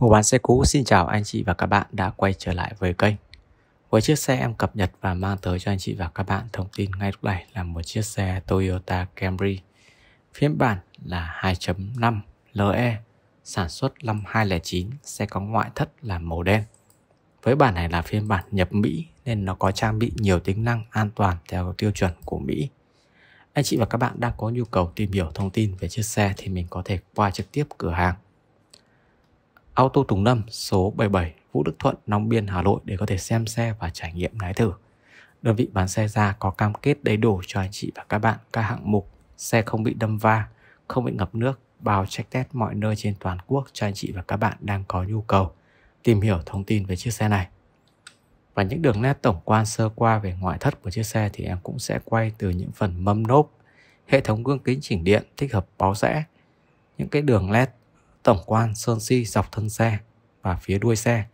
Mua bán xe cũ xin chào anh chị và các bạn đã quay trở lại với kênh. Với chiếc xe em cập nhật và mang tới cho anh chị và các bạn thông tin ngay lúc này là một chiếc xe Toyota Camry. Phiên bản là 2.5 LE, sản xuất năm 2009, xe có ngoại thất là màu đen. Với bản này là phiên bản nhập Mỹ nên nó có trang bị nhiều tính năng an toàn theo tiêu chuẩn của Mỹ. Anh chị và các bạn đang có nhu cầu tìm hiểu thông tin về chiếc xe thì mình có thể qua trực tiếp cửa hàng Auto Tùng Lâm số 77 Vũ Đức Thuận, Long Biên, Hà Nội để có thể xem xe và trải nghiệm lái thử. Đơn vị bán xe ra có cam kết đầy đủ cho anh chị và các bạn các hạng mục xe không bị đâm va, không bị ngập nước, bao check test mọi nơi trên toàn quốc cho anh chị và các bạn đang có nhu cầu tìm hiểu thông tin về chiếc xe này. Và những đường nét tổng quan sơ qua về ngoại thất của chiếc xe thì em cũng sẽ quay từ những phần mâm nốp, hệ thống gương kính chỉnh điện thích hợp báo rẽ, những cái đường nét tổng quan sơn si dọc thân xe và phía đuôi xe.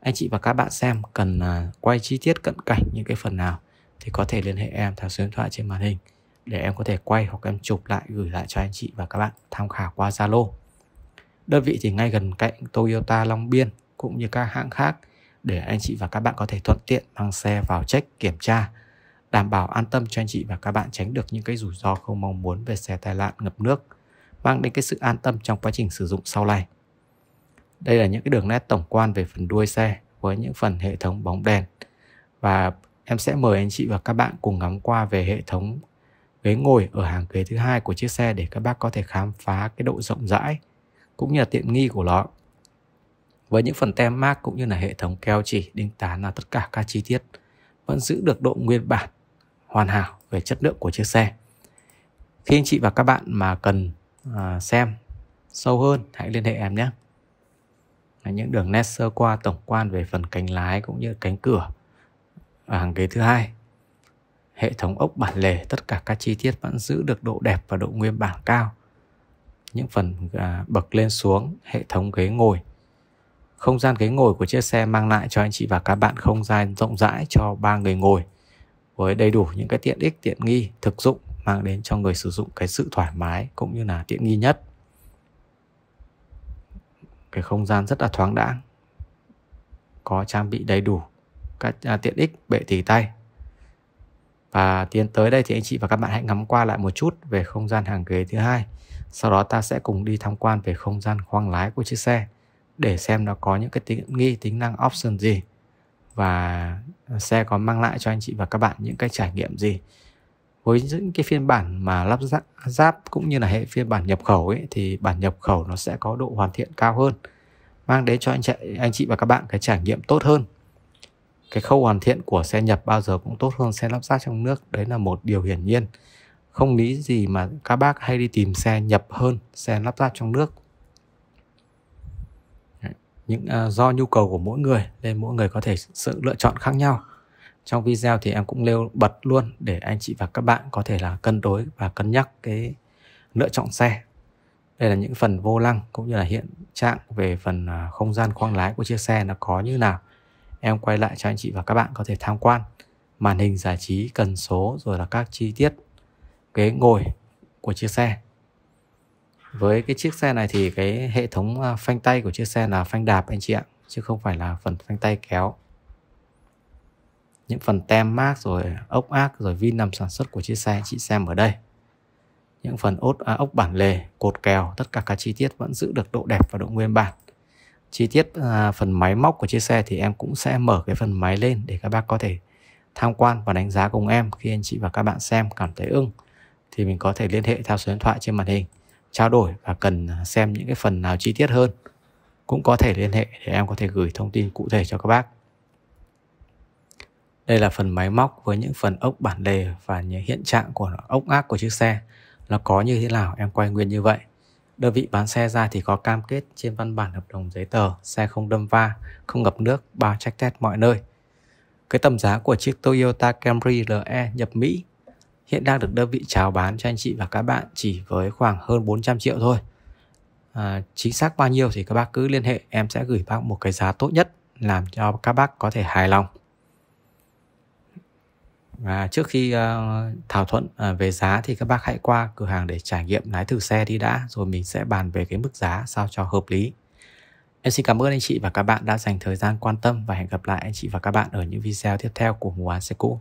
Anh chị và các bạn xem cần à, quay chi tiết cận cảnh những cái phần nào thì có thể liên hệ em theo số điện thoại trên màn hình để em có thể quay hoặc em chụp lại gửi lại cho anh chị và các bạn tham khảo qua Zalo. Đơn vị thì ngay gần cạnh Toyota Long Biên cũng như các hãng khác để anh chị và các bạn có thể thuận tiện mang xe vào check kiểm tra đảm bảo an tâm cho anh chị và các bạn tránh được những cái rủi ro không mong muốn về xe tai nạn ngập nước mang đến cái sự an tâm trong quá trình sử dụng sau này. Đây là những cái đường nét tổng quan về phần đuôi xe với những phần hệ thống bóng đèn và em sẽ mời anh chị và các bạn cùng ngắm qua về hệ thống ghế ngồi ở hàng ghế thứ hai của chiếc xe để các bác có thể khám phá cái độ rộng rãi cũng như là tiện nghi của nó với những phần tem mác cũng như là hệ thống keo chỉ đinh tán là tất cả các chi tiết vẫn giữ được độ nguyên bản hoàn hảo về chất lượng của chiếc xe khi anh chị và các bạn mà cần À, xem sâu hơn hãy liên hệ em nhé những đường nét sơ qua tổng quan về phần cánh lái cũng như cánh cửa ở hàng ghế thứ hai hệ thống ốc bản lề tất cả các chi tiết vẫn giữ được độ đẹp và độ nguyên bản cao những phần à, bậc lên xuống hệ thống ghế ngồi không gian ghế ngồi của chiếc xe mang lại cho anh chị và các bạn không gian rộng rãi cho ba người ngồi với đầy đủ những cái tiện ích tiện nghi thực dụng mang đến cho người sử dụng cái sự thoải mái cũng như là tiện nghi nhất cái không gian rất là thoáng đãng có trang bị đầy đủ các à, tiện ích bệ tỉ tay và tiến tới đây thì anh chị và các bạn hãy ngắm qua lại một chút về không gian hàng ghế thứ hai sau đó ta sẽ cùng đi tham quan về không gian khoang lái của chiếc xe để xem nó có những cái tiện nghi tính năng option gì và à, xe có mang lại cho anh chị và các bạn những cái trải nghiệm gì với những cái phiên bản mà lắp ráp, cũng như là hệ phiên bản nhập khẩu ấy thì bản nhập khẩu nó sẽ có độ hoàn thiện cao hơn mang đến cho anh chị anh chị và các bạn cái trải nghiệm tốt hơn cái khâu hoàn thiện của xe nhập bao giờ cũng tốt hơn xe lắp ráp trong nước đấy là một điều hiển nhiên không lý gì mà các bác hay đi tìm xe nhập hơn xe lắp ráp trong nước những uh, do nhu cầu của mỗi người nên mỗi người có thể sự lựa chọn khác nhau trong video thì em cũng nêu bật luôn để anh chị và các bạn có thể là cân đối và cân nhắc cái lựa chọn xe đây là những phần vô lăng cũng như là hiện trạng về phần à, không gian khoang lái của chiếc xe nó có như nào em quay lại cho anh chị và các bạn có thể tham quan màn hình giải trí cần số rồi là các chi tiết ghế ngồi của chiếc xe với cái chiếc xe này thì cái hệ thống à, phanh tay của chiếc xe là phanh đạp anh chị ạ chứ không phải là phần phanh tay kéo những phần tem mác rồi ốc ác rồi vi nằm sản xuất của chiếc xe chị xem ở đây những phần ốt à, ốc bản lề cột kèo tất cả các chi tiết vẫn giữ được độ đẹp và độ nguyên bản chi tiết à, phần máy móc của chiếc xe thì em cũng sẽ mở cái phần máy lên để các bác có thể tham quan và đánh giá cùng em khi anh chị và các bạn xem cảm thấy ưng thì mình có thể liên hệ theo số điện thoại trên màn hình trao đổi và cần xem những cái phần nào chi tiết hơn cũng có thể liên hệ để em có thể gửi thông tin cụ thể cho các bác đây là phần máy móc với những phần ốc bản đề và những hiện trạng của ốc ác của chiếc xe. là có như thế nào em quay nguyên như vậy. Đơn vị bán xe ra thì có cam kết trên văn bản hợp đồng giấy tờ xe không đâm va, không ngập nước, bao check test mọi nơi. Cái tầm giá của chiếc Toyota Camry LE nhập Mỹ hiện đang được đơn vị chào bán cho anh chị và các bạn chỉ với khoảng hơn 400 triệu thôi. À, chính xác bao nhiêu thì các bác cứ liên hệ em sẽ gửi bác một cái giá tốt nhất làm cho các bác có thể hài lòng và trước khi uh, ờ, thảo thuận uh, về giá thì các bác hãy qua cửa hàng để trải nghiệm lái thử xe đi đã rồi mình sẽ bàn về cái mức giá sao cho hợp lý em xin cảm ơn anh chị và các bạn đã dành thời gian quan tâm và hẹn gặp lại anh chị và các bạn ở những video tiếp theo của mùa án xe cũ